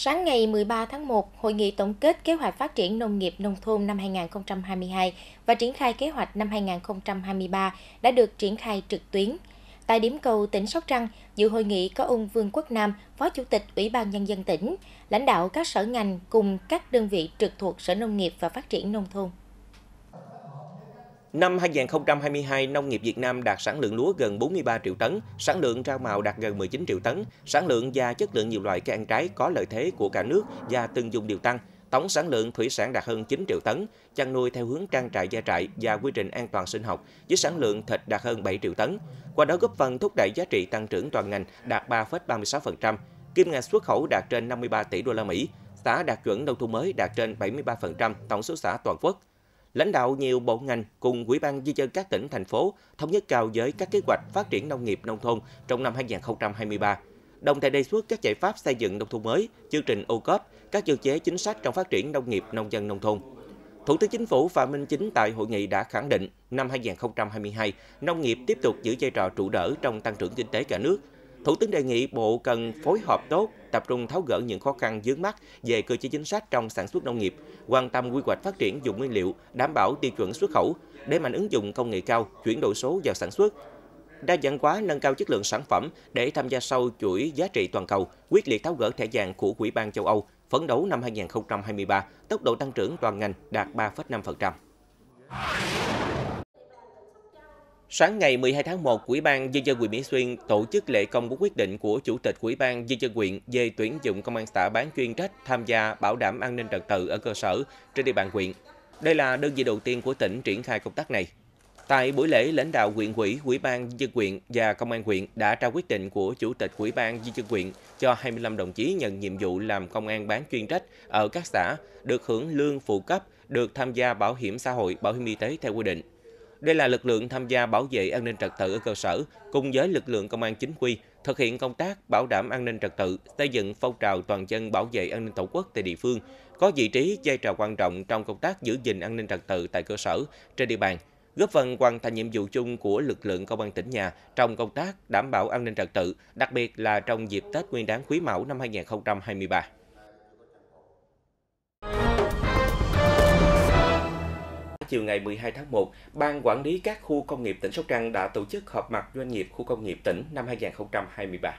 Sáng ngày 13 tháng 1, Hội nghị tổng kết kế hoạch phát triển nông nghiệp nông thôn năm 2022 và triển khai kế hoạch năm 2023 đã được triển khai trực tuyến. Tại điểm cầu tỉnh Sóc Trăng, dự hội nghị có ông Vương Quốc Nam, Phó Chủ tịch Ủy ban Nhân dân tỉnh, lãnh đạo các sở ngành cùng các đơn vị trực thuộc Sở Nông nghiệp và Phát triển Nông thôn. Năm 2022, nông nghiệp Việt Nam đạt sản lượng lúa gần 43 triệu tấn, sản lượng rau màu đạt gần 19 triệu tấn, sản lượng và chất lượng nhiều loại cây ăn trái có lợi thế của cả nước và từng dùng đều tăng. Tổng sản lượng thủy sản đạt hơn 9 triệu tấn, chăn nuôi theo hướng trang trại gia trại và quy trình an toàn sinh học với sản lượng thịt đạt hơn 7 triệu tấn. Qua đó góp phần thúc đẩy giá trị tăng trưởng toàn ngành đạt 3,36%, kim ngạch xuất khẩu đạt trên 53 tỷ đô la Mỹ, xã đạt chuẩn nông thôn mới đạt trên 73% tổng số xã toàn quốc lãnh đạo nhiều bộ ngành cùng Ủy ban Di dân các tỉnh, thành phố thống nhất cao với các kế hoạch phát triển nông nghiệp nông thôn trong năm 2023, đồng thời đề xuất các giải pháp xây dựng nông thôn mới, chương trình ô cốp, các cơ chế chính sách trong phát triển nông nghiệp nông dân nông thôn. Thủ tướng Chính phủ Phạm Minh Chính tại hội nghị đã khẳng định, năm 2022, nông nghiệp tiếp tục giữ vai trò trụ đỡ trong tăng trưởng kinh tế cả nước – Thủ tướng đề nghị Bộ cần phối hợp tốt, tập trung tháo gỡ những khó khăn dướng mắt về cơ chế chính sách trong sản xuất nông nghiệp, quan tâm quy hoạch phát triển dùng nguyên liệu, đảm bảo tiêu chuẩn xuất khẩu, đẩy mạnh ứng dụng công nghệ cao, chuyển đổi số vào sản xuất, đa dạng hóa nâng cao chất lượng sản phẩm để tham gia sâu chuỗi giá trị toàn cầu, quyết liệt tháo gỡ thẻ vàng của Ủy ban châu Âu, phấn đấu năm 2023, tốc độ tăng trưởng toàn ngành đạt 3,5%. Sáng ngày 12 tháng 1, Ủy ban Dân dân huyện Mỹ Xuyên tổ chức lễ công bố quyết định của Chủ tịch Ủy ban Dân dân huyện về tuyển dụng công an xã bán chuyên trách tham gia bảo đảm an ninh trật tự ở cơ sở trên địa bàn huyện. Đây là đơn vị đầu tiên của tỉnh triển khai công tác này. Tại buổi lễ, lãnh đạo huyện ủy, ủy ban dân huyện và công an huyện đã trao quyết định của chủ tịch ủy ban dân huyện cho 25 đồng chí nhận nhiệm vụ làm công an bán chuyên trách ở các xã, được hưởng lương phụ cấp, được tham gia bảo hiểm xã hội, bảo hiểm y tế theo quy định. Đây là lực lượng tham gia bảo vệ an ninh trật tự ở cơ sở cùng với lực lượng công an chính quy thực hiện công tác bảo đảm an ninh trật tự, xây dựng phong trào toàn dân bảo vệ an ninh Tổ quốc tại địa phương, có vị trí vai trò quan trọng trong công tác giữ gìn an ninh trật tự tại cơ sở trên địa bàn góp phần hoàn thành nhiệm vụ chung của lực lượng công an tỉnh nhà trong công tác đảm bảo an ninh trật tự, đặc biệt là trong dịp Tết Nguyên đán Quý Mão năm 2023. chiều ngày 12 tháng 1, Ban Quản lý các khu công nghiệp tỉnh Sóc Trăng đã tổ chức họp mặt doanh nghiệp khu công nghiệp tỉnh năm 2023.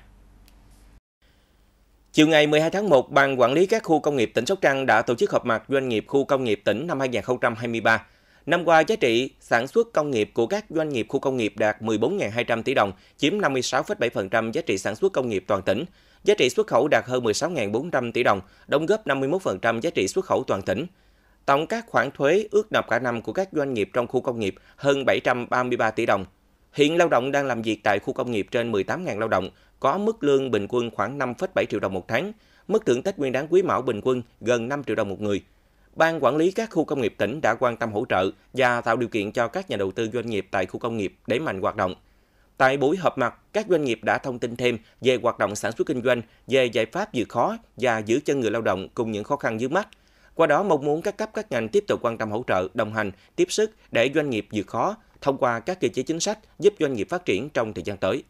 Chiều ngày 12 tháng 1, Ban Quản lý các khu công nghiệp tỉnh Sóc Trăng đã tổ chức họp mặt doanh nghiệp khu công nghiệp tỉnh năm 2023. Năm qua, giá trị sản xuất công nghiệp của các doanh nghiệp khu công nghiệp đạt 14.200 tỷ đồng, chiếm 56,7% giá trị sản xuất công nghiệp toàn tỉnh. Giá trị xuất khẩu đạt hơn 16.400 tỷ đồng, đóng góp 51% giá trị xuất khẩu toàn tỉnh. Tổng các khoản thuế ước nộp cả năm của các doanh nghiệp trong khu công nghiệp hơn 733 tỷ đồng. Hiện lao động đang làm việc tại khu công nghiệp trên 18.000 lao động, có mức lương bình quân khoảng 5,7 triệu đồng một tháng, mức thưởng Tết Nguyên đáng Quý Mão bình quân gần 5 triệu đồng một người. Ban quản lý các khu công nghiệp tỉnh đã quan tâm hỗ trợ và tạo điều kiện cho các nhà đầu tư doanh nghiệp tại khu công nghiệp để mạnh hoạt động. Tại buổi họp mặt, các doanh nghiệp đã thông tin thêm về hoạt động sản xuất kinh doanh, về giải pháp vượt khó và giữ chân người lao động cùng những khó khăn dưới mắt qua đó mong muốn các cấp các ngành tiếp tục quan tâm hỗ trợ, đồng hành, tiếp sức để doanh nghiệp vượt khó thông qua các cơ chế chính sách giúp doanh nghiệp phát triển trong thời gian tới.